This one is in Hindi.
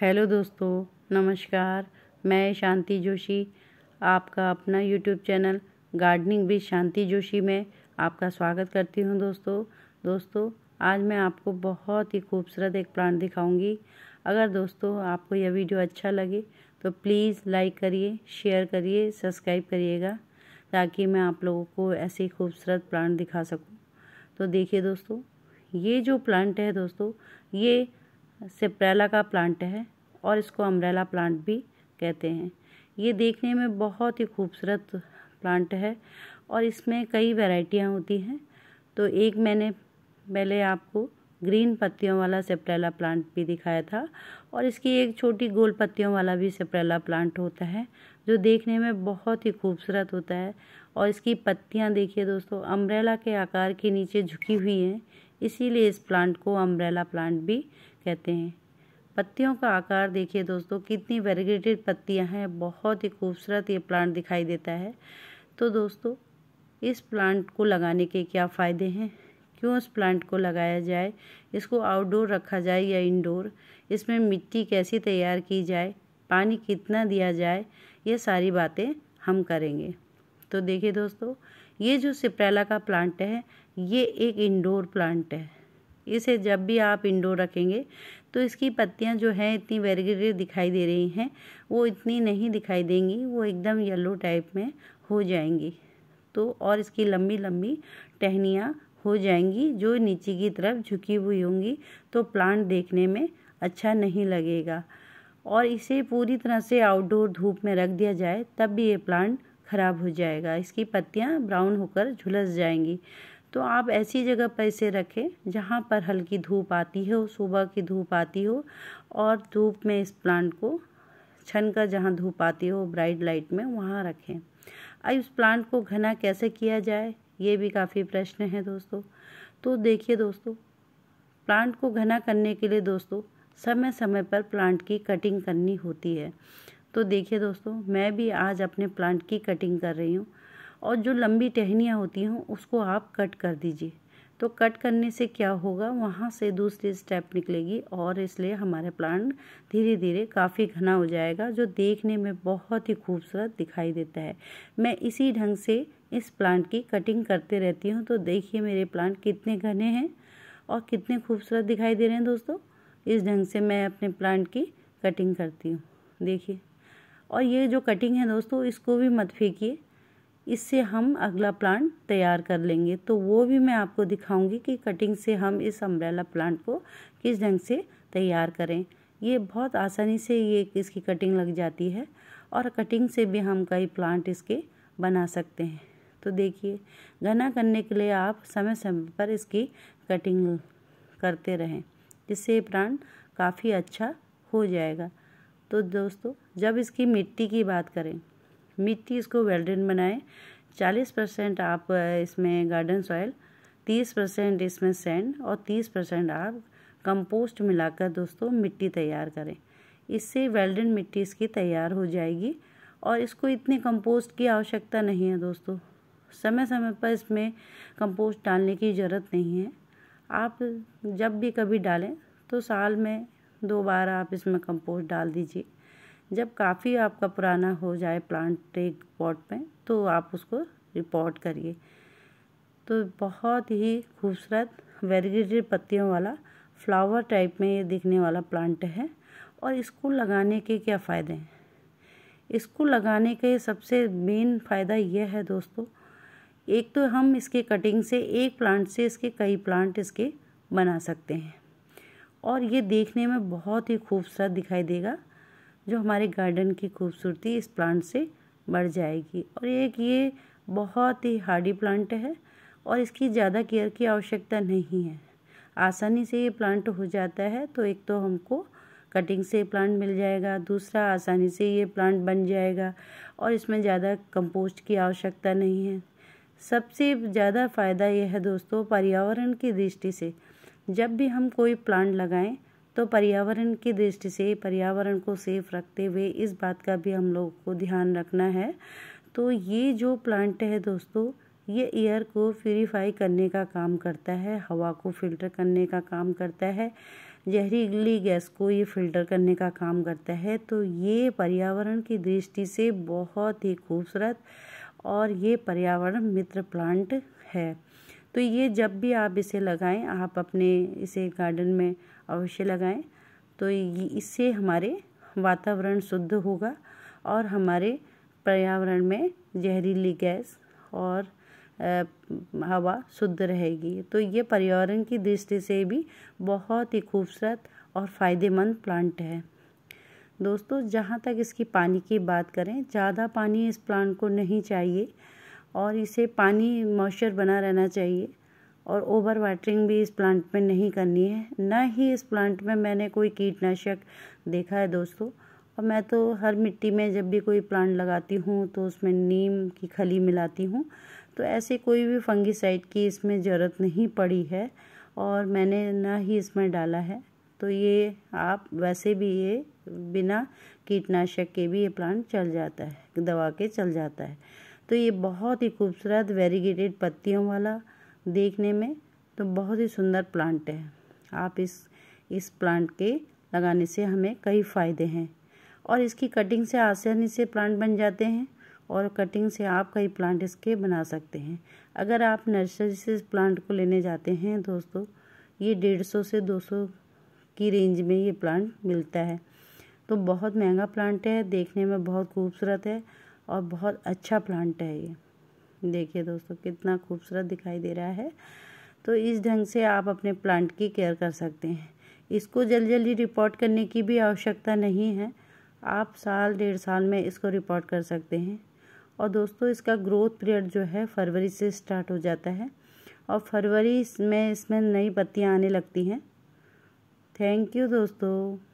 हेलो दोस्तों नमस्कार मैं शांति जोशी आपका अपना YouTube channel gardening with Shanti Joshi में आपका स्वागत करती हूं दोस्तों दोस्तों आज मैं आपको बहुत ही खूबसूरत एक प्लांट दिखाऊंगी अगर दोस्तों आपको यह वीडियो अच्छा लगे तो प्लीज़ लाइक करिए शेयर करिए सब्सक्राइब करिएगा ताकि मैं आप लोगों को ऐसे खूबसूरत प्लांट दिखा सकूँ तो देखिए दोस्तों ये जो प्लांट है दोस्तों ये सिप्रेला का प्लांट है और इसको अम्ब्रेला प्लांट भी कहते हैं ये देखने में बहुत ही खूबसूरत प्लांट है और इसमें कई वैरायटियाँ होती हैं तो एक मैंने पहले आपको ग्रीन पत्तियों वाला सेप्रेला प्लांट भी दिखाया था और इसकी एक छोटी गोल पत्तियों वाला भी सेप्रेला प्लांट होता है जो देखने में बहुत ही खूबसूरत होता है और इसकी पत्तियां देखिए दोस्तों अम्ब्रेला के आकार के नीचे झुकी हुई हैं इसीलिए इस प्लांट को अम्ब्रेला प्लांट भी कहते हैं पत्तियों का आकार देखिए दोस्तों कितनी वेरीगेटेड पत्तियां हैं बहुत ही खूबसूरत ये प्लांट दिखाई देता है तो दोस्तों इस प्लांट को लगाने के क्या फ़ायदे हैं क्यों इस प्लांट को लगाया जाए इसको आउटडोर रखा जाए या इनडोर इसमें मिट्टी कैसी तैयार की जाए पानी कितना दिया जाए ये सारी बातें हम करेंगे तो देखिए दोस्तों ये जो सिप्रैला का प्लांट है ये एक इंडोर प्लांट है इसे जब भी आप इंडोर रखेंगे तो इसकी पत्तियां जो हैं इतनी वेरीगेटेड दिखाई दे रही हैं वो इतनी नहीं दिखाई देंगी वो एकदम येलो टाइप में हो जाएंगी तो और इसकी लंबी लंबी टहनियाँ हो जाएंगी जो नीचे की तरफ झुकी हुई होंगी तो प्लांट देखने में अच्छा नहीं लगेगा और इसे पूरी तरह से आउटडोर धूप में रख दिया जाए तब भी ये प्लांट ख़राब हो जाएगा इसकी पत्तियाँ ब्राउन होकर झुलस जाएंगी तो आप ऐसी जगह पर इसे रखें जहाँ पर हल्की धूप आती हो सुबह की धूप आती हो और धूप में इस प्लांट को छन कर जहाँ धूप आती हो ब्राइट लाइट में वहाँ रखें अब इस प्लांट को घना कैसे किया जाए ये भी काफ़ी प्रश्न है दोस्तों तो देखिए दोस्तों प्लांट को घना करने के लिए दोस्तों समय समय पर प्लांट की कटिंग करनी होती है तो देखिए दोस्तों मैं भी आज अपने प्लांट की कटिंग कर रही हूँ और जो लंबी टहनियाँ होती हैं उसको आप कट कर दीजिए तो कट करने से क्या होगा वहाँ से दूसरी स्टेप निकलेगी और इसलिए हमारा प्लांट धीरे धीरे काफ़ी घना हो जाएगा जो देखने में बहुत ही खूबसूरत दिखाई देता है मैं इसी ढंग से इस प्लांट की कटिंग करते रहती हूँ तो देखिए मेरे प्लांट कितने घने हैं और कितने खूबसूरत दिखाई दे रहे हैं दोस्तों इस ढंग से मैं अपने प्लांट की कटिंग करती हूँ देखिए और ये जो कटिंग है दोस्तों इसको भी मत फेंकिए इससे हम अगला प्लांट तैयार कर लेंगे तो वो भी मैं आपको दिखाऊंगी कि कटिंग से हम इस अम्ब्रेला प्लांट को किस ढंग से तैयार करें ये बहुत आसानी से ये इसकी कटिंग लग जाती है और कटिंग से भी हम कई प्लांट इसके बना सकते हैं तो देखिए घना करने के लिए आप समय समय पर इसकी कटिंग करते रहें जिससे ये प्लांट काफ़ी अच्छा हो जाएगा तो दोस्तों जब इसकी मिट्टी की बात करें मिट्टी इसको वेल्डन बनाएं चालीस परसेंट आप इसमें गार्डन सॉइल तीस परसेंट इसमें सेंड और तीस परसेंट आप कंपोस्ट मिलाकर दोस्तों मिट्टी तैयार करें इससे वेल्डन मिट्टी इसकी तैयार हो जाएगी और इसको इतने कंपोस्ट की आवश्यकता नहीं है दोस्तों समय समय पर इसमें कंपोस्ट डालने की ज़रूरत नहीं है आप जब भी कभी डालें तो साल में दो बार आप इसमें कंपोस्ट डाल दीजिए जब काफ़ी आपका पुराना हो जाए प्लांट एक पॉट में तो आप उसको रिपोर्ट करिए तो बहुत ही खूबसूरत वेरीगेटेड पत्तियों वाला फ्लावर टाइप में ये दिखने वाला प्लांट है और इसको लगाने के क्या फ़ायदे हैं इसको लगाने के सबसे मेन फ़ायदा यह है दोस्तों एक तो हम इसके कटिंग से एक प्लांट से इसके कई प्लांट इसके बना सकते हैं और ये देखने में बहुत ही खूबसूरत दिखाई देगा जो हमारे गार्डन की खूबसूरती इस प्लांट से बढ़ जाएगी और एक ये बहुत ही हार्डी प्लांट है और इसकी ज़्यादा केयर की आवश्यकता नहीं है आसानी से ये प्लांट हो जाता है तो एक तो हमको कटिंग से प्लांट मिल जाएगा दूसरा आसानी से ये प्लांट बन जाएगा और इसमें ज़्यादा कंपोस्ट की आवश्यकता नहीं है सबसे ज़्यादा फ़ायदा यह है दोस्तों पर्यावरण की दृष्टि से जब भी हम कोई प्लांट लगाएं तो पर्यावरण की दृष्टि से पर्यावरण को सेफ रखते हुए इस बात का भी हम लोग को ध्यान रखना है तो ये जो प्लांट है दोस्तों ये एयर को प्यूरीफाई करने का काम करता है हवा को फिल्टर करने का काम करता है जहरीली गैस को ये फिल्टर करने का काम करता है तो ये पर्यावरण की दृष्टि से बहुत ही खूबसूरत और ये पर्यावरण मित्र प्लांट है तो ये जब भी आप इसे लगाएं आप अपने इसे गार्डन में अवश्य लगाएं तो इससे हमारे वातावरण शुद्ध होगा और हमारे पर्यावरण में जहरीली गैस और हवा शुद्ध रहेगी तो ये पर्यावरण की दृष्टि से भी बहुत ही खूबसूरत और फ़ायदेमंद प्लांट है दोस्तों जहाँ तक इसकी पानी की बात करें ज़्यादा पानी इस प्लांट को नहीं चाहिए और इसे पानी मॉइस्चर बना रहना चाहिए और ओवर वाटरिंग भी इस प्लांट में नहीं करनी है ना ही इस प्लांट में मैंने कोई कीटनाशक देखा है दोस्तों और मैं तो हर मिट्टी में जब भी कोई प्लांट लगाती हूँ तो उसमें नीम की खली मिलाती हूँ तो ऐसे कोई भी फंगीसाइड की इसमें ज़रूरत नहीं पड़ी है और मैंने ना ही इसमें डाला है तो ये आप वैसे भी ये बिना कीटनाशक के भी ये प्लांट चल जाता है दवा के चल जाता है तो ये बहुत ही खूबसूरत वेरीगेटेड पत्तियों वाला देखने में तो बहुत ही सुंदर प्लांट है आप इस इस प्लांट के लगाने से हमें कई फ़ायदे हैं और इसकी कटिंग से आसानी से प्लांट बन जाते हैं और कटिंग से आप कई प्लांट इसके बना सकते हैं अगर आप नर्सरी से इस प्लांट को लेने जाते हैं दोस्तों ये डेढ़ सौ से दो सौ की रेंज में ये प्लांट मिलता है तो बहुत महंगा प्लांट है देखने में बहुत खूबसूरत है और बहुत अच्छा प्लांट है ये देखिए दोस्तों कितना खूबसूरत दिखाई दे रहा है तो इस ढंग से आप अपने प्लांट की केयर कर सकते हैं इसको जल्दी जल्दी रिपोर्ट करने की भी आवश्यकता नहीं है आप साल डेढ़ साल में इसको रिपोर्ट कर सकते हैं और दोस्तों इसका ग्रोथ पीरियड जो है फरवरी से स्टार्ट हो जाता है और फरवरी में इसमें नई पत्तियाँ आने लगती हैं थैंक यू दोस्तों